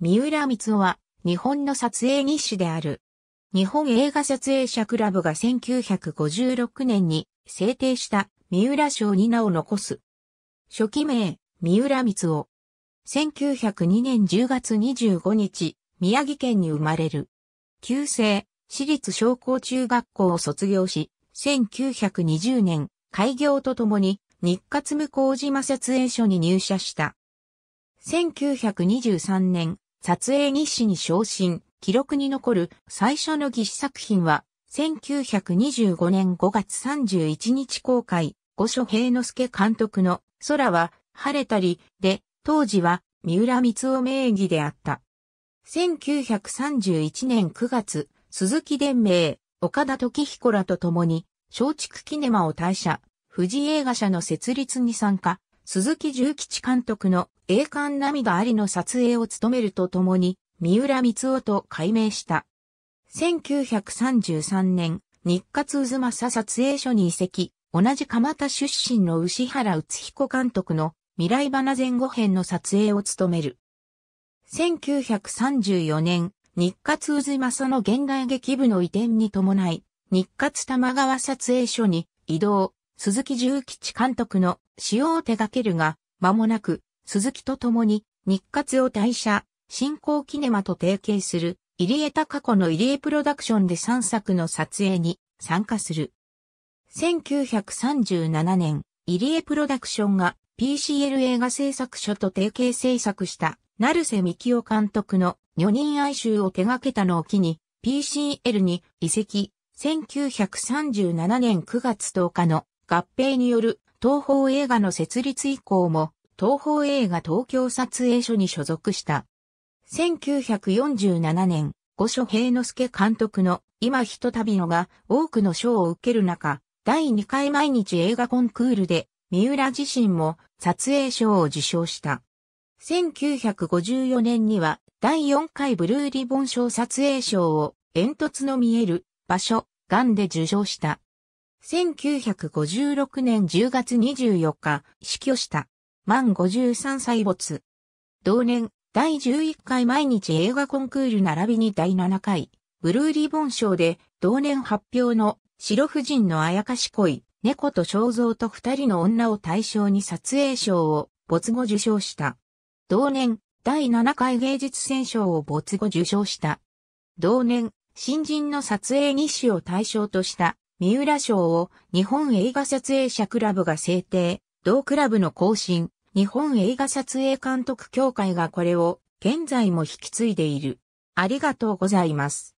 三浦光夫は日本の撮影日誌である。日本映画撮影者クラブが1956年に制定した三浦賞に名を残す。初期名、三浦光夫。1902年10月25日、宮城県に生まれる。旧制、私立商工中学校を卒業し、1920年、開業とともに、日活向島撮影所に入社した。1923年、撮影日誌に昇進、記録に残る最初の技師作品は、1925年5月31日公開、五所平之助監督の空は晴れたりで、当時は三浦光雄名義であった。1931年9月、鈴木伝明、岡田時彦らと共に、松竹キネマを退社、富士映画社の設立に参加、鈴木重吉監督の栄冠涙ありの撮影を務めるとともに、三浦光夫と改名した。1933年、日活渦政撮影所に移籍、同じ蒲田出身の牛原宇彦監督の未来花前後編の撮影を務める。1934年、日活渦政の現代劇部の移転に伴い、日活玉川撮影所に移動、鈴木重吉監督の使用を手掛けるが、間もなく、鈴木と共に、日活を退社、新興キネマと提携する、入江高子の入江プロダクションで3作の撮影に参加する。1937年、入江プロダクションが PCL 映画製作所と提携制作した、成瀬幹夫監督の女人哀愁を手掛けたのを機に、PCL に移籍、1937年9月10日の合併による東方映画の設立以降も東方映画東京撮影所に所属した。1947年、五所平之助監督の今ひとたびのが多くの賞を受ける中、第2回毎日映画コンクールで三浦自身も撮影賞を受賞した。1954年には第4回ブルーリボン賞撮影賞を煙突の見える場所、ガンで受賞した。1956年10月24日、死去した。満53歳没。同年、第11回毎日映画コンクール並びに第7回、ブルーリボン賞で、同年発表の、白婦人のあやかし恋、猫と肖像と二人の女を対象に撮影賞を、没後受賞した。同年、第7回芸術選賞を没後受賞した。同年、新人の撮影日誌を対象とした三浦賞を日本映画撮影者クラブが制定、同クラブの更新、日本映画撮影監督協会がこれを現在も引き継いでいる。ありがとうございます。